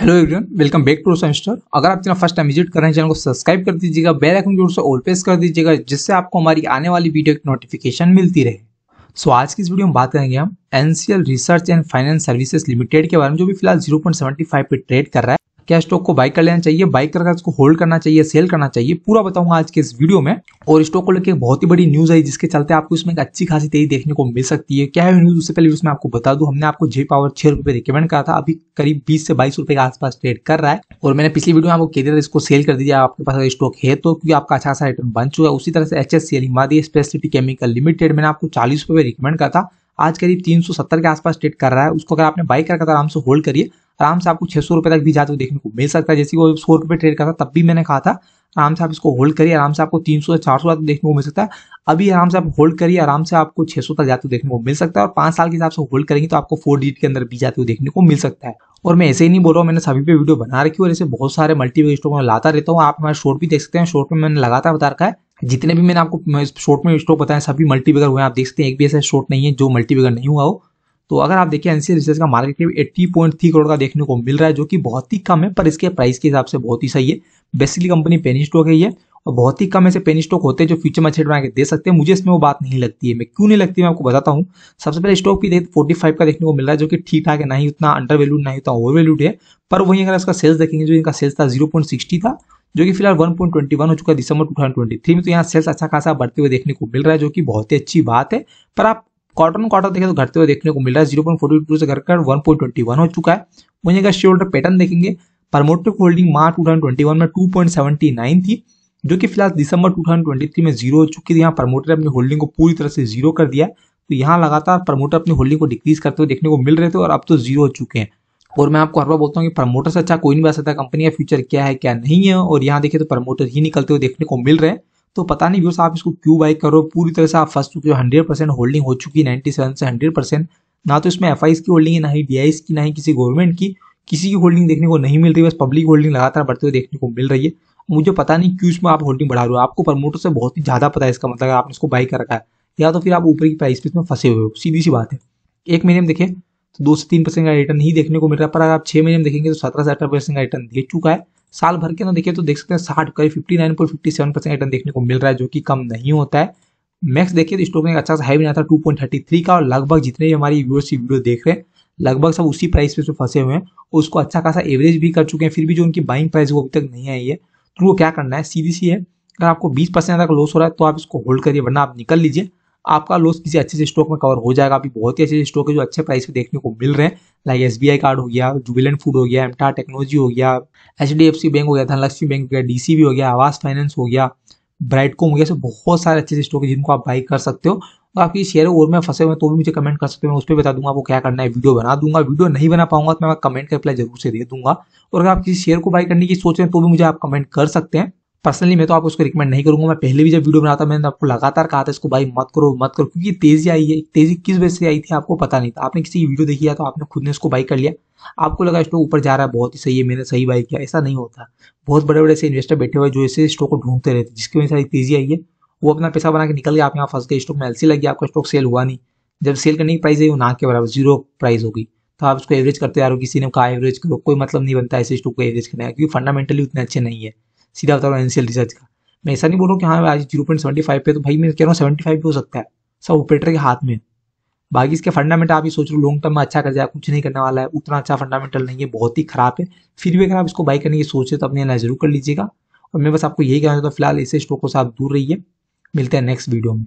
hello everyone welcome back to semester अगर आप जितना फर्स्ट टाइम विजिट कर रहे हैं चैनल को सब्सक्राइब कर दीजिएगा बेल आइकन जोर से ऑल प्रेस कर दीजिएगा जिससे आपको हमारी आने वाली वीडियो की नोटिफिकेशन मिलती रहे सो so, आज की इस वीडियो में बात करेंगे हम NCL research and finance services limited के बारे में जो भी फिलहाल जीरो पॉइंट सेवेंटी फाइव पे ट्रेड कर रहा है क्या स्टॉक को बाई कर लेना चाहिए बाई कर इसको होल्ड करना चाहिए सेल करना चाहिए पूरा बताऊंगा आज के इस वीडियो में और स्टॉक को लेकर बहुत ही बड़ी न्यूज आई जिसके चलते आपको इसमें एक अच्छी खासी तेजी देखने को मिल सकती है क्या है न्यूज उससे पहले उसमें आपको बता दू हमने आपको जे पावर छह रुपए रिकमेंड करा था अभी करीब बीस से बाईस रुपए के आसपास ट्रेड कर रहा है और मैंने पिछली वीडियो में आपको कह दिया इसको सेल कर दिया आपके पास स्टॉक है तो क्योंकि आपका अच्छा खासा रिटर्न बन चुका है उसी तरह से H S C Himadri specialty chemical limited मैंने आपको चालीस रुपए रिकमेंड करा था आज करीब 370 के आसपास ट्रेड कर रहा है उसको अगर आपने बाई कर आराम से होल्ड करिए आराम से आपको छह सौ रुपये तक भी जाते हुए देखने को मिल सकता है जैसे वो सौ रुपये ट्रेड करता तब भी मैंने कहा था आराम से आप इसको होल्ड करिए आराम से आपको तीन सौ से चार सौ तक देखने को मिल सकता है अभी आराम से आप होल्ड करिए आराम से आपको छह सौ तक जाते हुए देखने को मिल सकता है और पांच साल के हिसाब से होल्ड करेंगे तो आपको फोर डिजिट के अंदर भी जाते हुए देखने को मिल सकता है और मैं ऐसे ही नहीं बोल रहा हूँ मैंने सभी पे वीडियो बना रखी और ऐसे बहुत सारे मल्टीपल स्टॉक में लाता रहता हूँ आप हमारे शॉर्ट भी देख सकते हैं शॉर्ट में मैंने लगातार बता रखा है जितने भी मैंने आपको शॉर्ट में स्टॉक बताया सभी मल्टीवेगर हुए हैं आप देख सकते हैं एक भी ऐसा शॉर्ट नहीं है जो मल्टीवेगर नहीं हुआ हो तो अगर आप देखिए एनसीएल रिसर्च का market cap eighty point three crore का देखने को मिल रहा है जो कि बहुत ही कम है पर इसके प्राइस के हिसाब से बहुत ही सही है बेसिकली कंपनी पेनी स्टॉक है ये और बहुत ही कम ऐसे पेनी स्टॉक होते हैं जो फ्यूचर में छेट बना के दे सकते हैं मुझे इसमें वो बात नहीं लगती है मैं क्यों नहीं लगती मैं आपको बताता हूँ सबसे पहले स्टॉक की डेट फोर्टी फाइव का देखने को मिल रहा है जो कि ठीक ठाक है ना ही उतना अंडर वैल्यूड ना ही उतना ओवर वैल्यूड है पर वहीं अगर इसका सेल्स देखेंगे जो इनका सेल्स था जीरो पॉइंट सिक्सटी था जो कि फिलहाल 1.21 हो चुका है दिसंबर 2023 में तो यहाँ सेल्स अच्छा खासा बढ़ते हुए देखने को मिल रहा है जो कि बहुत ही अच्छी बात है पर आप क्वार्टर ऑन क्वार्टर देखें तो घटते हुए देखने को मिल रहा है जीरो पॉइंट फोर्टी टू से घटकर वन पॉइंट ट्वेंटी वन हो चुका है वहीं अगर शेयर होल्डर पैटर्न देखेंगे promoter holding March two thousand twenty one में टू पॉइंट सेवेंटी नाइन थी जो कि फिलहाल दिसंबर टू थाउजेंड ट्वेंटी थ्री में जीरो हो चुकी थी यहाँ प्रमोटर अपनी होल्डिंग को पूरी तरह से जीरो कर दिया तो यहाँ लगातार प्रमोटर अपनी होल्डिंग को डिक्रीज करते हुए देखने को मिल रहे थे और अब तो जीरो हो चुके हैं और मैं आपको हर बार बोलता हूँ कि प्रमोटर से अच्छा कोई नहीं बता सकता कंपनी का फ्यूचर क्या है क्या नहीं है और यहाँ देखिए तो प्रमोटर ही निकलते हुए देखने को मिल रहे हैं तो पता नहीं व्यूर्स आप इसको क्यों बाई करो पूरी तरह से आप फंस चुके हो हंड्रेड परसेंट होल्डिंग हो चुकी है नाइन्टी सेवन से हंड्रेड परसेंट ना तो इसमें एफ की होल्डिंग है ना ही डी की ना ही किसी गवर्नमेंट की किसी की होल्डिंग देखने को नहीं मिल रही बस पब्लिक होल्डिंग लगातार बढ़ते हुए देखने को मिल रही है मुझे पता नहीं क्यों इसमें आप होल्डिंग बढ़ा रहे हो आपको प्रमोटर से बहुत ही ज़्यादा पता है इसका मतलब आपने इसको बाई कर रखा है या तो फिर आप ऊपर की प्राइस पे इसमें फंसे हुए हो सीधी सी बात है एक महीने में देखिए तो दो से तीन परसेंट का रिटर्न ही देखने को मिल रहा है पर अगर आप छह महीने में देखेंगे तो सत्रह से अठारह परसेंट का रिटर्न दे चुका है साल भर के अंदर देखिए तो देख सकते हैं साठ करीब fifty nine point fifty seven percent return देखने को मिल रहा है जो कि कम नहीं होता है मैक्स देखिए तो स्टॉक में अच्छा सा हाई बनाया था टू पॉइंट थर्टी थ्री का और लगभग जितने भी हमारी व्यूअर्स वीडियो देख रहे हैं लगभग सब उसी प्राइस पे फंसे हुए हैं और उसको अच्छा खासा एवरेज भी कर चुके हैं फिर भी जो उनकी बाइंग प्राइस वो अभी तक नहीं आई है तो वो क्या करना है सीधी सी है अगर आपको बीस परसेंट तक लॉस हो रहा है तो आप इसको होल्ड करिए वरना आप निकल लीजिए आपका लॉस किसी अच्छे से स्टॉक में कवर हो जाएगा अभी बहुत ही अच्छे स्टॉक है जो अच्छे प्राइस पे देखने को मिल रहे हैं लाइक एस कार्ड हो गया जुबिलेंट फूड हो गया एमटा टेक्नोलॉजी हो गया एच बैंक हो गया धनलक्ष्मी बैंक हो गया डीसीबी हो गया आवास फाइनेंस हो गया ब्राइटकॉम हो गया बहुत सारे अच्छे से स्टॉक है जिनको आप बाई कर सकते हो तो आपकी शेयर और मैं फंसे हुए तो भी मुझे कमेंट कर सकते हो मैं उस पर बता दूंगा आपको क्या करना है वीडियो बना दूंगा वीडियो नहीं बना पाऊंगा तो मैं कमेंट का रिप्लाई जरूर से दे दूंगा और अगर आप किसी शेयर को बाई करने की सोच रहे हैं तो भी मुझे आप कमेंट कर सकते हैं पर्सनली मैं तो आपको उसको रिकमेंड नहीं करूंगा मैं पहले भी जब वीडियो बनाता मैंने आपको लगातार कहा था इसको भाई मत करो मत करो क्योंकि तेजी आई है तेजी किस वजह से आई थी आपको पता नहीं था आपने किसी की वीडियो देखी है तो आपने खुद ने उसको बाई कर लिया आपको लगा स्टॉक ऊपर जा रहा है बहुत ही सही है मैंने सही बाई किया ऐसा नहीं होता बहुत बड़े बड़े से इन्वेस्टर बैठे हुए जो इसे स्टॉक को ढूंढते रहते जिसकी वजह से तेजी आई है वो अपना पैसा बना के निकल गया आप यहाँ फंस गए स्टॉक में एलसी लग गया आपका स्टॉक सेल हुआ नहीं जब सेल करने की प्राइस है वो ना के बराबर जीरो प्राइस होगी तो आप उसको एवरेज करते जा रहे हो किसी ने कहा एवरेज करो कोई मतलब नहीं बनता ऐसे स्टॉक को एवरेज करने का क्योंकि फंडामेंटली उतने अच्छे नहीं है सीधा बता रहा हूँ एनसीएल रिसर्च का मैं ऐसा नहीं बोल रहा हूँ कि हाँ आज जीरो पॉइंट सेवेंटी फाइव पे तो भाई मैं कह रहा हूँ सेवेंटी फाइव भी हो सकता है सब ऑपरेटर के हाथ में बाकी इसके फंडामेंटल आप ही सोच रहे हो लॉन्ग टर्म में अच्छा कर जाए कुछ नहीं करने वाला है उतना अच्छा फंडामेंटल नहीं है बहुत ही खराब है फिर भी अगर आप इसको बाई करने की सोचे तो अपने एनालाइज जरूर कर लीजिएगा और मैं बस आपको यही कहना चाहता हूँ फिलहाल ऐसे स्टॉकों से आप दूर रहिए मिलते हैं नेक्स्ट वीडियो में